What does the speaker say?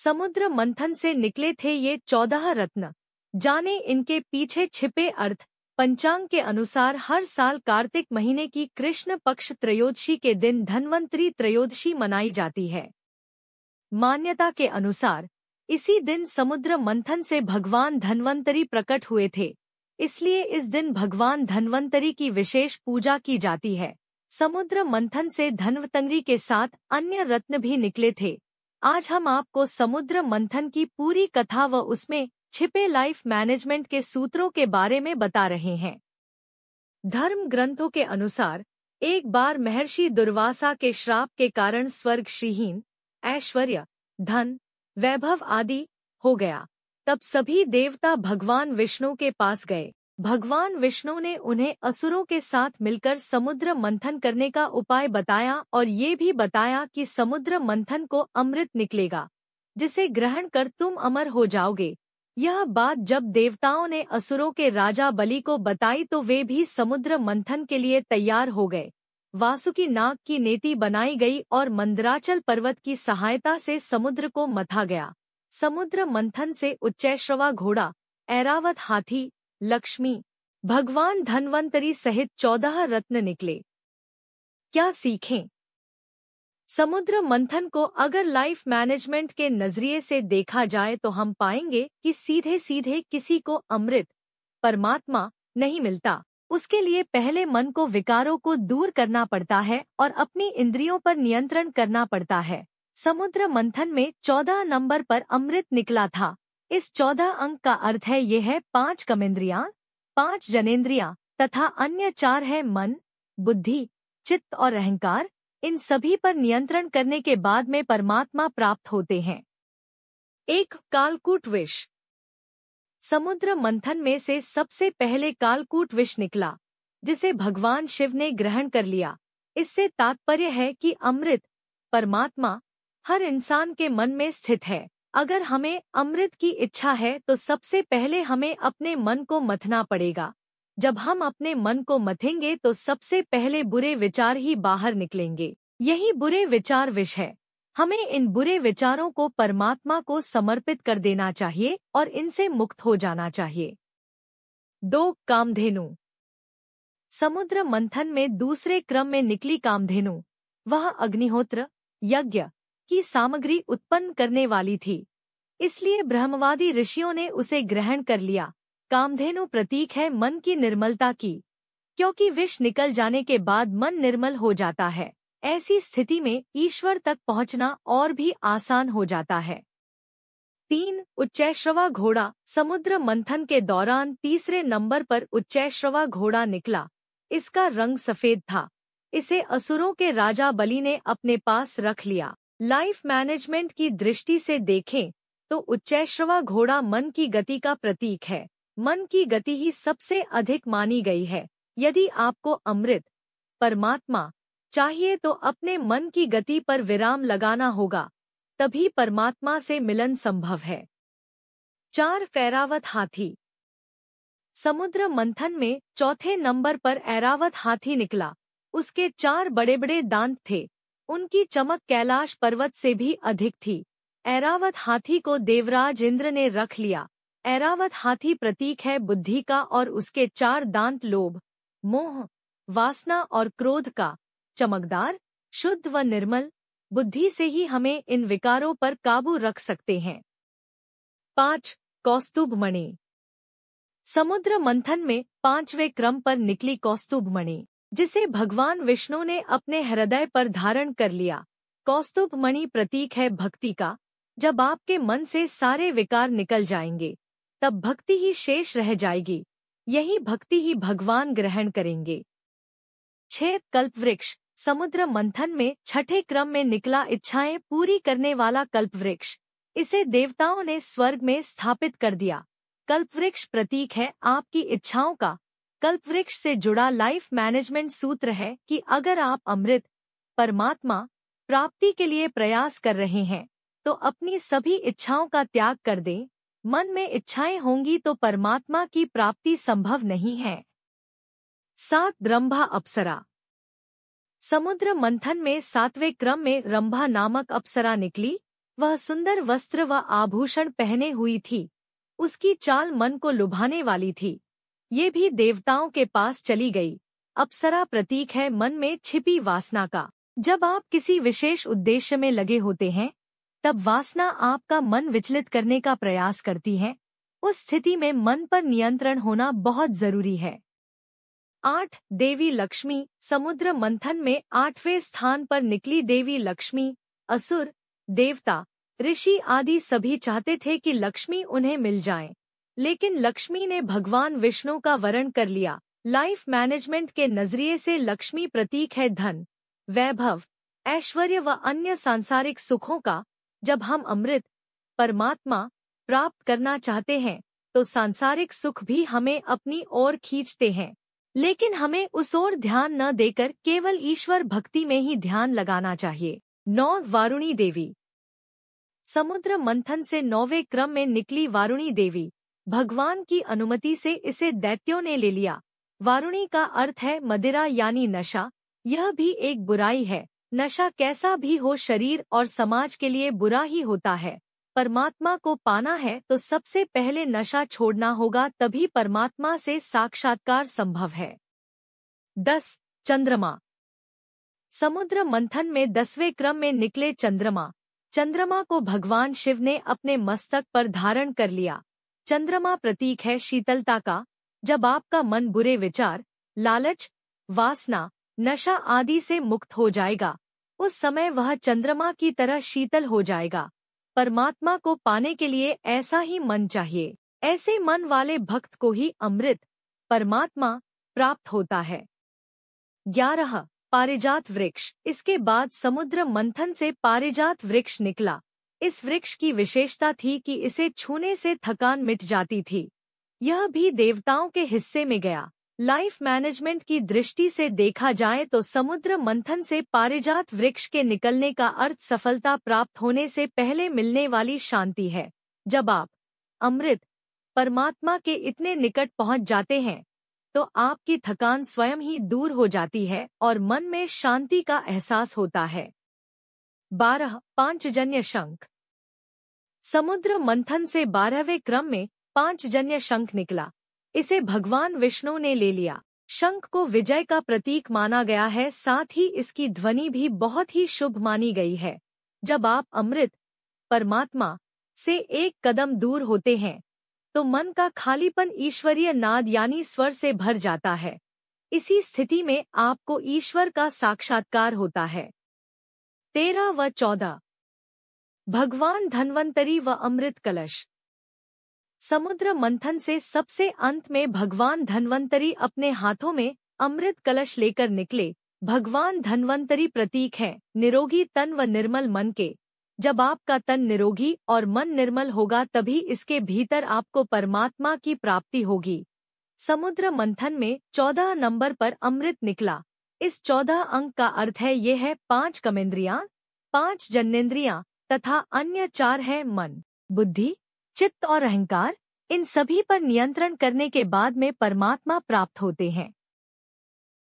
समुद्र मंथन से निकले थे ये चौदह रत्न जाने इनके पीछे छिपे अर्थ पंचांग के अनुसार हर साल कार्तिक महीने की कृष्ण पक्ष त्रयोदशी के दिन धनवंतरी त्रयोदशी मनाई जाती है मान्यता के अनुसार इसी दिन समुद्र मंथन से भगवान धनवंतरी प्रकट हुए थे इसलिए इस दिन भगवान धनवंतरी की विशेष पूजा की जाती है समुद्र मंथन से धनवतंगरी के साथ अन्य रत्न भी निकले थे आज हम आपको समुद्र मंथन की पूरी कथा व उसमें छिपे लाइफ मैनेजमेंट के सूत्रों के बारे में बता रहे हैं धर्म ग्रंथों के अनुसार एक बार महर्षि दुर्वासा के श्राप के कारण स्वर्ग श्रीहीन ऐश्वर्य धन वैभव आदि हो गया तब सभी देवता भगवान विष्णु के पास गए भगवान विष्णु ने उन्हें असुरों के साथ मिलकर समुद्र मंथन करने का उपाय बताया और ये भी बताया कि समुद्र मंथन को अमृत निकलेगा जिसे ग्रहण कर तुम अमर हो जाओगे यह बात जब देवताओं ने असुरों के राजा बलि को बताई तो वे भी समुद्र मंथन के लिए तैयार हो गए वासुकी नाग की नेति बनाई गई और मंदराचल पर्वत की सहायता से समुद्र को मथा गया समुद्र मंथन से उच्चैश्रवा घोड़ा ऐरावत हाथी लक्ष्मी भगवान धनवंतरी सहित चौदह रत्न निकले क्या सीखें समुद्र मंथन को अगर लाइफ मैनेजमेंट के नजरिए से देखा जाए तो हम पाएंगे कि सीधे सीधे किसी को अमृत परमात्मा नहीं मिलता उसके लिए पहले मन को विकारों को दूर करना पड़ता है और अपनी इंद्रियों पर नियंत्रण करना पड़ता है समुद्र मंथन में चौदह नंबर पर अमृत निकला था इस चौदह अंक का अर्थ है ये है पांच कमेंद्रिया पांच जनेन्द्रिया तथा अन्य चार है मन बुद्धि चित्त और अहंकार इन सभी पर नियंत्रण करने के बाद में परमात्मा प्राप्त होते हैं एक कालकूट विष समुद्र मंथन में से सबसे पहले कालकूट विष निकला जिसे भगवान शिव ने ग्रहण कर लिया इससे तात्पर्य है कि अमृत परमात्मा हर इंसान के मन में स्थित है अगर हमें अमृत की इच्छा है तो सबसे पहले हमें अपने मन को मथना पड़ेगा जब हम अपने मन को मथेंगे तो सबसे पहले बुरे विचार ही बाहर निकलेंगे यही बुरे विचार विष है हमें इन बुरे विचारों को परमात्मा को समर्पित कर देना चाहिए और इनसे मुक्त हो जाना चाहिए दो कामधेनु समुद्र मंथन में दूसरे क्रम में निकली कामधेनु वह अग्निहोत्र यज्ञ की सामग्री उत्पन्न करने वाली थी इसलिए ब्रह्मवादी ऋषियों ने उसे ग्रहण कर लिया कामधेनु प्रतीक है मन की निर्मलता की क्योंकि विष निकल जाने के बाद मन निर्मल हो जाता है ऐसी स्थिति में ईश्वर तक पहुंचना और भी आसान हो जाता है तीन उच्चैश्रवा घोड़ा समुद्र मंथन के दौरान तीसरे नंबर पर उच्चैश्रवा घोड़ा निकला इसका रंग सफेद था इसे असुरों के राजा बलि ने अपने पास रख लिया लाइफ मैनेजमेंट की दृष्टि से देखें तो उच्चैश्रवा घोड़ा मन की गति का प्रतीक है मन की गति ही सबसे अधिक मानी गई है यदि आपको अमृत परमात्मा चाहिए तो अपने मन की गति पर विराम लगाना होगा तभी परमात्मा से मिलन संभव है चार फैरावत हाथी समुद्र मंथन में चौथे नंबर पर ऐरावत हाथी निकला उसके चार बड़े बड़े दांत थे उनकी चमक कैलाश पर्वत से भी अधिक थी ऐरावत हाथी को देवराज इंद्र ने रख लिया ऐरावत हाथी प्रतीक है बुद्धि का और उसके चार दांत लोभ मोह वासना और क्रोध का चमकदार शुद्ध व निर्मल बुद्धि से ही हमें इन विकारों पर काबू रख सकते हैं पांच कौस्तुभ मणि समुद्र मंथन में पांचवें क्रम पर निकली कौस्तुभ मणि जिसे भगवान विष्णु ने अपने हृदय पर धारण कर लिया कौस्तुभ मणि प्रतीक है भक्ति का जब आपके मन से सारे विकार निकल जाएंगे तब भक्ति ही शेष रह जाएगी यही भक्ति ही भगवान ग्रहण करेंगे छेद कल्पवृक्ष समुद्र मंथन में छठे क्रम में निकला इच्छाएं पूरी करने वाला कल्पवृक्ष इसे देवताओं ने स्वर्ग में स्थापित कर दिया कल्पवृक्ष प्रतीक है आपकी इच्छाओं का कल्प वृक्ष से जुड़ा लाइफ मैनेजमेंट सूत्र है कि अगर आप अमृत परमात्मा प्राप्ति के लिए प्रयास कर रहे हैं तो अपनी सभी इच्छाओं का त्याग कर दें मन में इच्छाएं होंगी तो परमात्मा की प्राप्ति संभव नहीं है सात रंभा अप्सरा समुद्र मंथन में सातवें क्रम में रंभा नामक अप्सरा निकली वह सुंदर वस्त्र व आभूषण पहने हुई थी उसकी चाल मन को लुभाने वाली थी ये भी देवताओं के पास चली गई अप्सरा प्रतीक है मन में छिपी वासना का जब आप किसी विशेष उद्देश्य में लगे होते हैं तब वासना आपका मन विचलित करने का प्रयास करती है उस स्थिति में मन पर नियंत्रण होना बहुत जरूरी है आठ देवी लक्ष्मी समुद्र मंथन में आठवें स्थान पर निकली देवी लक्ष्मी असुर देवता ऋषि आदि सभी चाहते थे कि लक्ष्मी उन्हें मिल जाएं। लेकिन लक्ष्मी ने भगवान विष्णु का वरण कर लिया लाइफ मैनेजमेंट के नजरिए से लक्ष्मी प्रतीक है धन वैभव ऐश्वर्य व अन्य सांसारिक सुखों का जब हम अमृत परमात्मा प्राप्त करना चाहते हैं तो सांसारिक सुख भी हमें अपनी ओर खींचते हैं लेकिन हमें उस ओर ध्यान न देकर केवल ईश्वर भक्ति में ही ध्यान लगाना चाहिए नौ वारुणी देवी समुद्र मंथन से नौवे क्रम में निकली वारुणी देवी भगवान की अनुमति से इसे दैत्यों ने ले लिया वारुणी का अर्थ है मदिरा यानी नशा यह भी एक बुराई है नशा कैसा भी हो शरीर और समाज के लिए बुरा ही होता है परमात्मा को पाना है तो सबसे पहले नशा छोड़ना होगा तभी परमात्मा से साक्षात्कार संभव है दस चंद्रमा समुद्र मंथन में दसवें क्रम में निकले चंद्रमा चंद्रमा को भगवान शिव ने अपने मस्तक पर धारण कर लिया चंद्रमा प्रतीक है शीतलता का जब आपका मन बुरे विचार लालच वासना नशा आदि से मुक्त हो जाएगा उस समय वह चंद्रमा की तरह शीतल हो जाएगा परमात्मा को पाने के लिए ऐसा ही मन चाहिए ऐसे मन वाले भक्त को ही अमृत परमात्मा प्राप्त होता है ग्यारह पारिजात वृक्ष इसके बाद समुद्र मंथन से पारिजात वृक्ष निकला इस वृक्ष की विशेषता थी कि इसे छूने से थकान मिट जाती थी यह भी देवताओं के हिस्से में गया लाइफ मैनेजमेंट की दृष्टि से देखा जाए तो समुद्र मंथन से पारिजात वृक्ष के निकलने का अर्थ सफलता प्राप्त होने से पहले मिलने वाली शांति है जब आप अमृत परमात्मा के इतने निकट पहुंच जाते हैं तो आपकी थकान स्वयं ही दूर हो जाती है और मन में शांति का एहसास होता है बारह पांचजन्य शंख समुद्र मंथन से बारहवें क्रम में पांचजन्य शंख निकला इसे भगवान विष्णु ने ले लिया शंख को विजय का प्रतीक माना गया है साथ ही इसकी ध्वनि भी बहुत ही शुभ मानी गई है जब आप अमृत परमात्मा से एक कदम दूर होते हैं तो मन का खालीपन ईश्वरीय नाद यानी स्वर से भर जाता है इसी स्थिति में आपको ईश्वर का साक्षात्कार होता है तेरह व चौदह भगवान धनवंतरी व अमृत कलश समुद्र मंथन से सबसे अंत में भगवान धनवंतरी अपने हाथों में अमृत कलश लेकर निकले भगवान धनवंतरी प्रतीक है निरोगी तन व निर्मल मन के जब आपका तन निरोगी और मन निर्मल होगा तभी इसके भीतर आपको परमात्मा की प्राप्ति होगी समुद्र मंथन में चौदह नंबर पर अमृत निकला इस चौदह अंक का अर्थ है ये है पांच कमेंद्रिया पांच जन्नेन्द्रियां तथा अन्य चार है मन बुद्धि चित्त और अहंकार इन सभी पर नियंत्रण करने के बाद में परमात्मा प्राप्त होते हैं